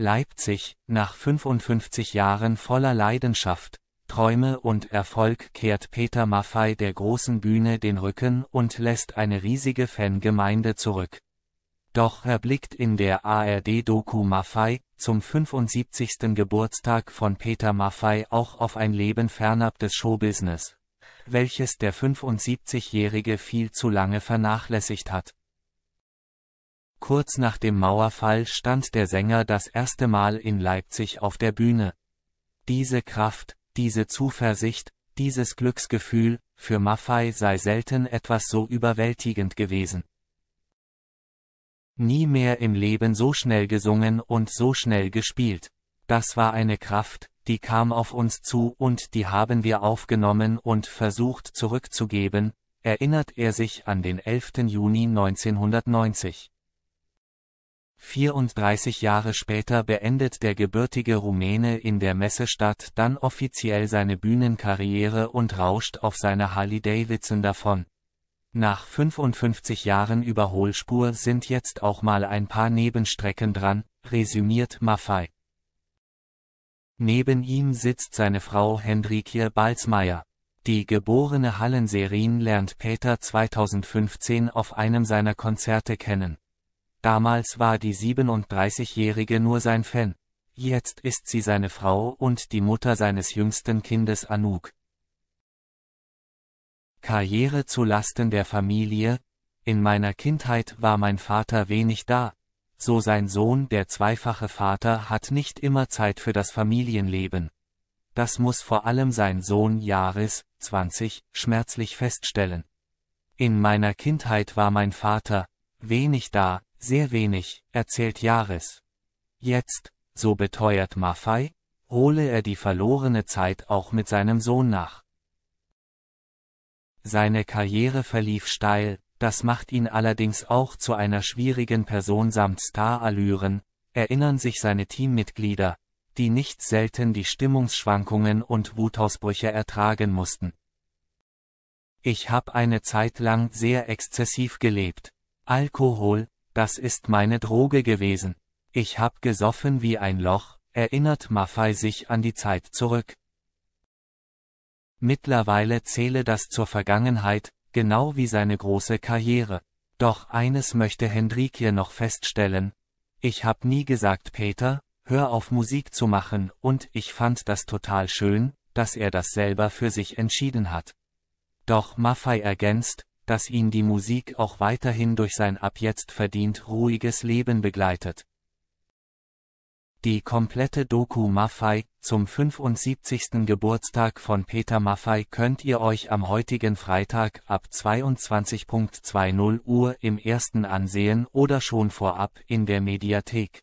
Leipzig, nach 55 Jahren voller Leidenschaft, Träume und Erfolg kehrt Peter Maffei der großen Bühne den Rücken und lässt eine riesige Fangemeinde zurück. Doch er blickt in der ARD-Doku Maffei, zum 75. Geburtstag von Peter Maffei auch auf ein Leben fernab des Showbusiness, welches der 75-Jährige viel zu lange vernachlässigt hat. Kurz nach dem Mauerfall stand der Sänger das erste Mal in Leipzig auf der Bühne. Diese Kraft, diese Zuversicht, dieses Glücksgefühl, für Maffei sei selten etwas so überwältigend gewesen. Nie mehr im Leben so schnell gesungen und so schnell gespielt. Das war eine Kraft, die kam auf uns zu und die haben wir aufgenommen und versucht zurückzugeben, erinnert er sich an den 11. Juni 1990. 34 Jahre später beendet der gebürtige Rumäne in der Messestadt dann offiziell seine Bühnenkarriere und rauscht auf seine Harley Davidson davon. Nach 55 Jahren Überholspur sind jetzt auch mal ein paar Nebenstrecken dran, resümiert Maffei. Neben ihm sitzt seine Frau Hendrikje Balzmeier. Die geborene Hallenserin lernt Peter 2015 auf einem seiner Konzerte kennen. Damals war die 37-Jährige nur sein Fan. Jetzt ist sie seine Frau und die Mutter seines jüngsten Kindes Anouk. Karriere zu Lasten der Familie. In meiner Kindheit war mein Vater wenig da. So sein Sohn, der zweifache Vater, hat nicht immer Zeit für das Familienleben. Das muss vor allem sein Sohn Jahres, 20, schmerzlich feststellen. In meiner Kindheit war mein Vater wenig da, sehr wenig, erzählt Jahres. Jetzt, so beteuert Maffei, hole er die verlorene Zeit auch mit seinem Sohn nach. Seine Karriere verlief steil, das macht ihn allerdings auch zu einer schwierigen Person samt Starallüren, erinnern sich seine Teammitglieder, die nicht selten die Stimmungsschwankungen und Wutausbrüche ertragen mussten. Ich hab eine Zeit lang sehr exzessiv gelebt. Alkohol, das ist meine Droge gewesen. Ich hab gesoffen wie ein Loch, erinnert Maffei sich an die Zeit zurück. Mittlerweile zähle das zur Vergangenheit, genau wie seine große Karriere. Doch eines möchte Hendrik hier noch feststellen. Ich hab nie gesagt Peter, hör auf Musik zu machen und ich fand das total schön, dass er das selber für sich entschieden hat. Doch Maffei ergänzt, dass ihn die Musik auch weiterhin durch sein ab jetzt verdient ruhiges Leben begleitet. Die komplette Doku Maffei zum 75. Geburtstag von Peter Maffei könnt ihr euch am heutigen Freitag ab 22.20 Uhr im ersten ansehen oder schon vorab in der Mediathek.